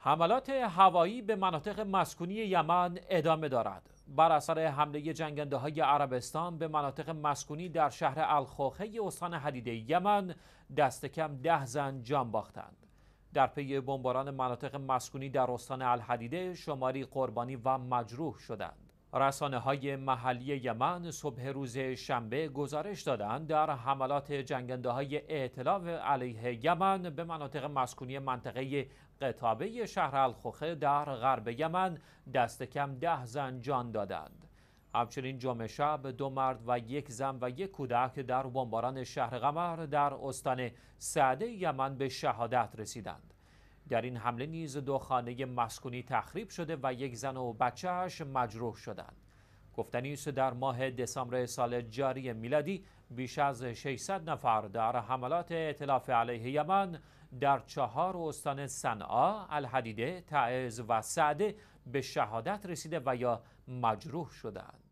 حملات هوایی به مناطق مسکونی یمن ادامه دارد. بر اثر حمله جنگنده های عربستان به مناطق مسکونی در شهر الخوخه استان حدیده یمن دست کم ده زن جان باختند. در پی بمباران مناطق مسکونی در استان الحدیده شماری قربانی و مجروح شدند. رسانه های محلی یمن صبح روز شنبه گزارش دادند در حملات جنگنده های اعتلاف علیه یمن به مناطق مسکونی منطقه قطابه شهر الخوخه در غرب یمن دست کم ده زن جان دادند. همچنین جمعه شب دو مرد و یک زن و یک کودک در بمباران شهر غمر در استان سعده یمن به شهادت رسیدند. در این حمله نیز دو خانه مسکونی تخریب شده و یک زن و بچهش مجروح شدند گفتنی است در ماه دسامبر سال جاری میلادی بیش از 600 نفر در حملات اطلاف علیه یمن در چهار استان صنعا، الحدیده، تعز و سعده به شهادت رسیده و یا مجروح شدند.